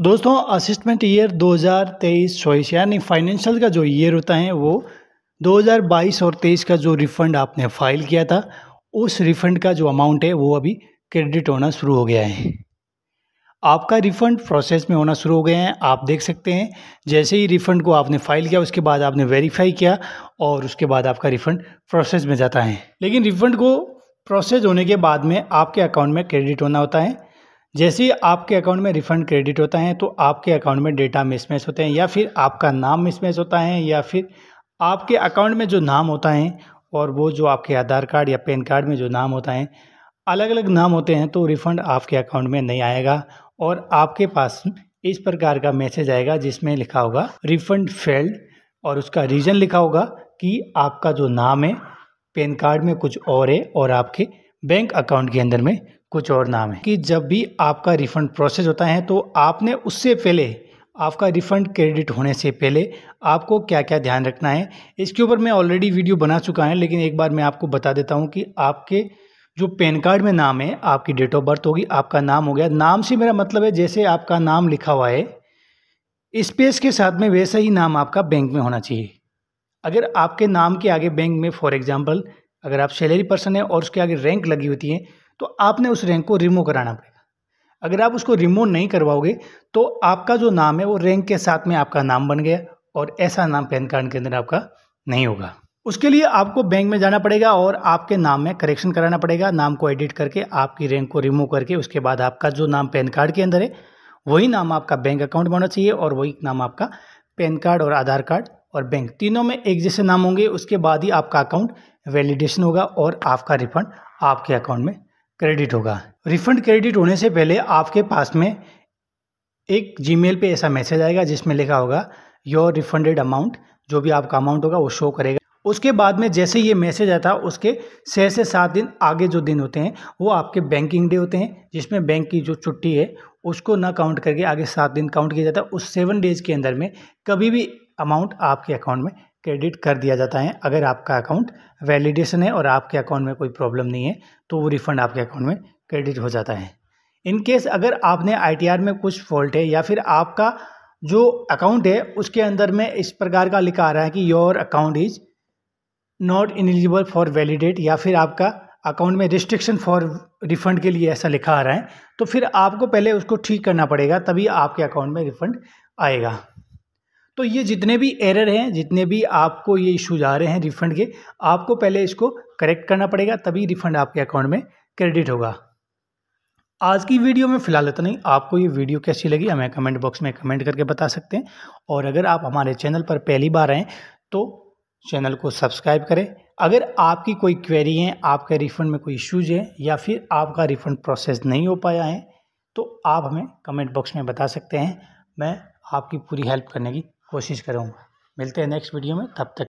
दोस्तों असिस्टमेंट ईयर 2023 हज़ार यानी फाइनेंशियल का जो ईयर होता है वो 2022 और 23 का जो रिफंड आपने फाइल किया था उस रिफंड का जो अमाउंट है वो अभी क्रेडिट होना शुरू हो गया है आपका रिफंड प्रोसेस में होना शुरू हो गया है आप देख सकते हैं जैसे ही रिफंड को आपने फाइल किया उसके बाद आपने वेरीफाई किया और उसके बाद आपका रिफंड प्रोसेस में जाता है लेकिन रिफंड को प्रोसेस होने के बाद में आपके अकाउंट में क्रेडिट होना होता है जैसे ही आपके अकाउंट में रिफंड क्रेडिट होता है तो आपके अकाउंट में डेटा मिसमैच होते हैं या फिर आपका नाम मिसमैच होता है या फिर आपके अकाउंट में जो नाम होता है और वो जो आपके आधार कार्ड या पैन कार्ड में जो नाम होता है अलग अलग नाम होते हैं तो रिफ़ंड आपके अकाउंट में नहीं आएगा और आपके पास इस प्रकार का मैसेज आएगा जिसमें लिखा होगा रिफ़ंड फेल्ड और उसका रीज़न लिखा होगा कि आपका जो नाम है पैन कार्ड में कुछ और है और आपके बैंक अकाउंट के अंदर में कुछ और नाम है कि जब भी आपका रिफंड प्रोसेस होता है तो आपने उससे पहले आपका रिफंड क्रेडिट होने से पहले आपको क्या क्या ध्यान रखना है इसके ऊपर मैं ऑलरेडी वीडियो बना चुका है लेकिन एक बार मैं आपको बता देता हूँ कि आपके जो पैन कार्ड में नाम है आपकी डेट ऑफ बर्थ होगी आपका नाम हो गया नाम से मेरा मतलब है जैसे आपका नाम लिखा हुआ है स्पेस के साथ में वैसा ही नाम आपका बैंक में होना चाहिए अगर आपके नाम के आगे बैंक में फॉर एग्जाम्पल अगर आप सैलरी पर्सन हैं और उसके आगे रैंक लगी होती है तो आपने उस रैंक को रिमूव कराना पड़ेगा अगर आप उसको रिमूव नहीं करवाओगे तो आपका जो नाम है वो रैंक के साथ में आपका नाम बन गया और ऐसा नाम पैन कार्ड के अंदर आपका नहीं होगा उसके लिए आपको बैंक में जाना पड़ेगा और आपके नाम में करेक्शन कराना पड़ेगा नाम को एडिट करके आपकी रैंक को रिमूव करके उसके बाद आपका जो नाम पैन कार्ड के अंदर है वही नाम आपका बैंक अकाउंट में होना चाहिए और वही नाम आपका पैन कार्ड और आधार कार्ड और बैंक तीनों में एक जैसे नाम होंगे उसके बाद ही आपका अकाउंट वैलिडेशन होगा और आपका रिफंड आपके अकाउंट में क्रेडिट होगा रिफंड क्रेडिट होने से पहले आपके पास में एक जीमेल पे ऐसा मैसेज आएगा जिसमें लिखा होगा योर रिफंडेड अमाउंट जो भी आपका अमाउंट होगा वो शो करेगा उसके बाद में जैसे ये मैसेज आता है उसके छः से सात दिन आगे जो दिन होते हैं वो आपके बैंकिंग डे होते हैं जिसमें बैंक की जो छुट्टी है उसको ना काउंट करके आगे सात दिन काउंट किया जाता है उस सेवन डेज़ के अंदर में कभी भी अमाउंट आपके अकाउंट में क्रेडिट कर दिया जाता है अगर आपका अकाउंट वैलिडेशन है और आपके अकाउंट में कोई प्रॉब्लम नहीं है तो वो रिफ़ंड आपके अकाउंट में क्रेडिट हो जाता है इन केस अगर आपने आईटीआर में कुछ फॉल्ट है या फिर आपका जो अकाउंट है उसके अंदर में इस प्रकार का लिखा आ रहा है कि your account is not eligible for validate या फिर आपका अकाउंट में रिस्ट्रिक्शन फॉर रिफंड के लिए ऐसा लिखा आ रहा है तो फिर आपको पहले उसको ठीक करना पड़ेगा तभी आपके अकाउंट में रिफंड आएगा तो ये जितने भी एरर हैं जितने भी आपको ये इशूज आ रहे हैं रिफंड के आपको पहले इसको करेक्ट करना पड़ेगा तभी रिफंड आपके अकाउंट में क्रेडिट होगा आज की वीडियो में फ़िलहाल इतना ही आपको ये वीडियो कैसी लगी हमें कमेंट बॉक्स में कमेंट करके बता सकते हैं और अगर आप हमारे चैनल पर पहली बार आएँ तो चैनल को सब्सक्राइब करें अगर आपकी कोई क्वेरी है आपके रिफ़ंड में कोई इश्यूज है या फिर आपका रिफ़ंड प्रोसेस नहीं हो पाया है तो आप हमें कमेंट बॉक्स में बता सकते हैं मैं आपकी पूरी हेल्प करने की कोशिश करूँगा मिलते हैं नेक्स्ट वीडियो में तब तक